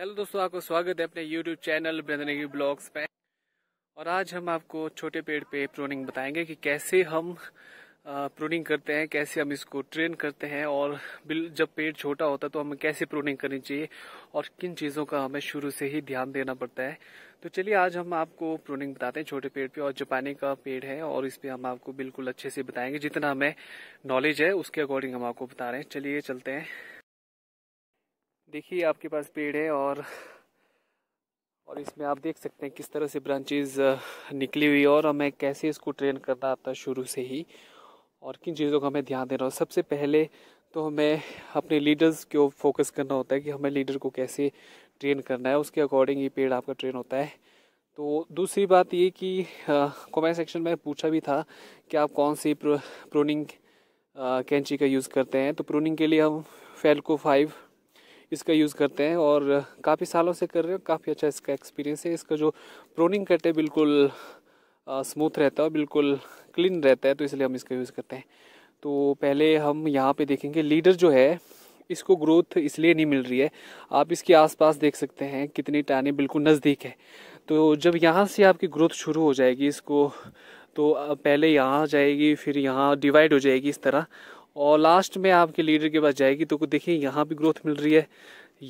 hello दोस्तों आपको स्वागत है अपने यूट्यूब चैनल ब्रंदनगी ब्लॉग्स पे और आज हम आपको छोटे पेड़ पे प्रोनिंग बताएंगे कि कैसे हम प्रोनिंग करते हैं कैसे हम इसको ट्रेन करते हैं और जब पेड़ छोटा होता है तो हमें कैसे प्रोनिंग करनी चाहिए और किन चीज़ों का हमें शुरू से ही ध्यान देना पड़ता है तो चलिए आज हम आपको प्रोनिंग बताते हैं छोटे पेड़ पे और जापानी का पेड़ है और इस पर हम आपको बिल्कुल अच्छे से बताएंगे जितना हमें नॉलेज है उसके अकॉर्डिंग हम आपको बता रहे हैं चलिए चलते हैं देखिए आपके पास पेड़ है और और इसमें आप देख सकते हैं किस तरह से ब्रांचेज निकली हुई और मैं कैसे इसको ट्रेन करना आता शुरू से ही और किन चीज़ों का हमें ध्यान देना हूँ सबसे पहले तो हमें अपने लीडर्स के फोकस करना होता है कि हमें लीडर को कैसे ट्रेन करना है उसके अकॉर्डिंग ये पेड़ आपका ट्रेन होता है तो दूसरी बात ये कि कमेंट सेक्शन में पूछा भी था कि आप कौन सी प्रो, प्रोनिंग कैंची का यूज़ करते हैं तो प्रोनिंग के लिए हम फेल्को फाइव इसका यूज़ करते हैं और काफ़ी सालों से कर रहे हो काफ़ी अच्छा इसका एक्सपीरियंस है इसका जो प्रोनिंग कट है बिल्कुल स्मूथ रहता है बिल्कुल क्लीन रहता है तो इसलिए हम इसका यूज़ करते हैं तो पहले हम यहाँ पे देखेंगे लीडर जो है इसको ग्रोथ इसलिए नहीं मिल रही है आप इसके आसपास देख सकते हैं कितनी टाने बिल्कुल नज़दीक है तो जब यहाँ से आपकी ग्रोथ शुरू हो जाएगी इसको तो पहले यहाँ जाएगी फिर यहाँ डिवाइड हो जाएगी इस तरह और लास्ट में आपके लीडर के पास जाएगी तो देखिए यहाँ भी ग्रोथ मिल रही है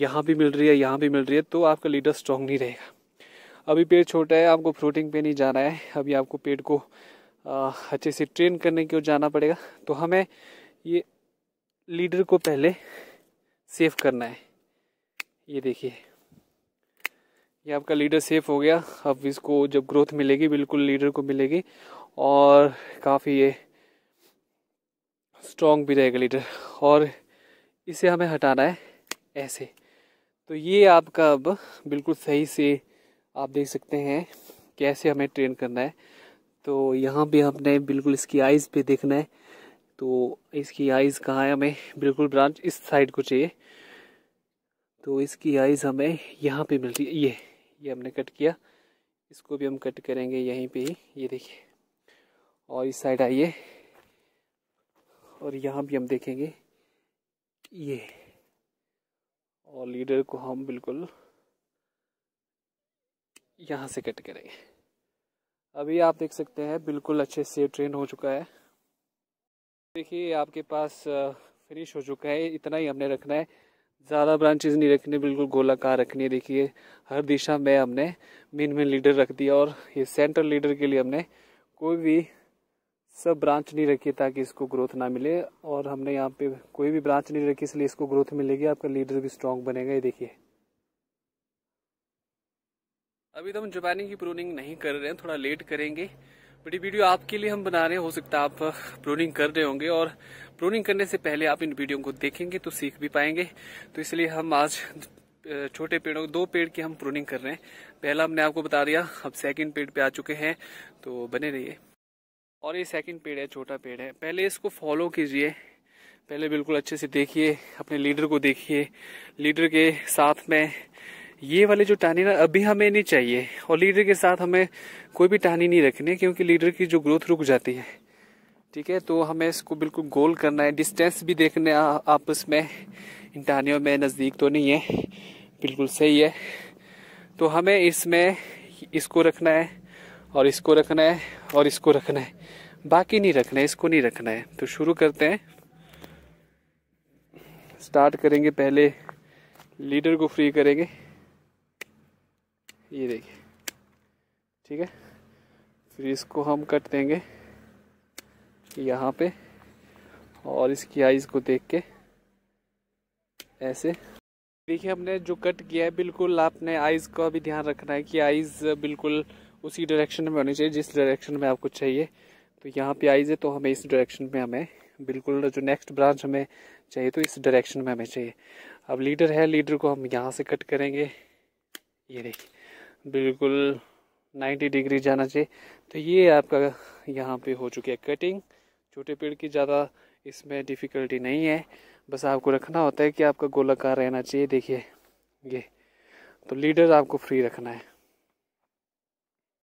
यहाँ भी मिल रही है यहाँ भी मिल रही है तो आपका लीडर स्ट्रॉन्ग नहीं रहेगा अभी पेड़ छोटा है आपको फ्रूटिंग पे नहीं जाना है अभी आपको पेड़ को आ, अच्छे से ट्रेन करने की ओर जाना पड़ेगा तो हमें ये लीडर को पहले सेफ करना है ये देखिए ये आपका लीडर सेफ हो गया अब इसको जब ग्रोथ मिलेगी बिल्कुल लीडर को मिलेगी और काफ़ी ये स्ट्रॉन्ग भी रहेगा लीडर और इसे हमें हटाना है ऐसे तो ये आपका अब बिल्कुल सही से आप देख सकते हैं कैसे हमें ट्रेन करना है तो यहाँ भी हमने बिल्कुल इसकी आइज़ पे देखना है तो इसकी आइज़ कहाँ है हमें बिल्कुल ब्रांच इस साइड को चाहिए तो इसकी आइज़ हमें यहाँ पे मिल रही है ये ये हमने कट किया इसको भी हम कट करेंगे यहीं पे ही ये देखिए और इस साइड आइए और यहाँ भी हम देखेंगे ये और लीडर को हम बिल्कुल यहाँ से कट करेंगे अभी आप देख सकते हैं बिल्कुल अच्छे से ट्रेन हो चुका है देखिए आपके पास फिनिश हो चुका है इतना ही हमने रखना है ज़्यादा ब्रांचेज नहीं रखने बिल्कुल गोलाकार रखनी है देखिए हर दिशा में हमने मेन मेन लीडर रख दिया और ये सेंट्रल लीडर के लिए हमने कोई भी सब ब्रांच नहीं रखी ताकि इसको ग्रोथ ना मिले और हमने यहाँ पे कोई भी ब्रांच नहीं रखी इसलिए इसको ग्रोथ मिलेगी आपका लीडर भी स्ट्रांग बनेगा ये देखिए अभी तो हम जुबानी की प्रोनिंग नहीं कर रहे हैं थोड़ा लेट करेंगे बट ये वीडियो आपके लिए हम बना रहे हैं हो सकता है आप प्रोनिंग कर रहे होंगे और प्रोनिंग करने से पहले आप इन वीडियो को देखेंगे तो सीख भी पाएंगे तो इसलिए हम आज छोटे पेड़ों दो पेड़ की हम प्रोनिंग कर रहे हैं पहला हमने आपको बता दिया अब सेकेंड पेड़ पे आ चुके हैं तो बने रहिए और ये सेकंड पेड़ है छोटा पेड़ है पहले इसको फॉलो कीजिए पहले बिल्कुल अच्छे से देखिए अपने लीडर को देखिए लीडर के साथ में ये वाले जो टहनी ना अभी हमें नहीं चाहिए और लीडर के साथ हमें कोई भी टहनी नहीं रखनी क्योंकि लीडर की जो ग्रोथ रुक जाती है ठीक है तो हमें इसको बिल्कुल गोल करना है डिस्टेंस भी देखने आपस में इन टहनियों में नज़दीक तो नहीं है बिल्कुल सही है तो हमें इसमें इसको रखना है और इसको रखना है और इसको रखना है बाकी नहीं रखना है इसको नहीं रखना है तो शुरू करते हैं स्टार्ट करेंगे पहले लीडर को फ्री करेंगे ये देखिए ठीक है फिर इसको हम कट देंगे यहाँ पे और इसकी आइज को देख के ऐसे देखिए हमने जो कट किया है बिल्कुल आपने आइज़ का भी ध्यान रखना है कि आइज़ बिल्कुल उसी डायरेक्शन में होनी चाहिए जिस डायरेक्शन में आपको चाहिए तो यहाँ पे आइज तो हमें इस डायरेक्शन में हमें बिल्कुल जो नेक्स्ट ब्रांच हमें चाहिए तो इस डायरेक्शन में हमें चाहिए अब लीडर है लीडर को हम यहाँ से कट करेंगे ये देखिए बिल्कुल 90 डिग्री जाना चाहिए तो ये आपका यहाँ पे हो चुकी है कटिंग छोटे पेड़ की ज़्यादा इसमें डिफ़िकल्टी नहीं है बस आपको रखना होता है कि आपका गोलाकार रहना चाहिए देखिए ये तो लीडर आपको फ्री रखना है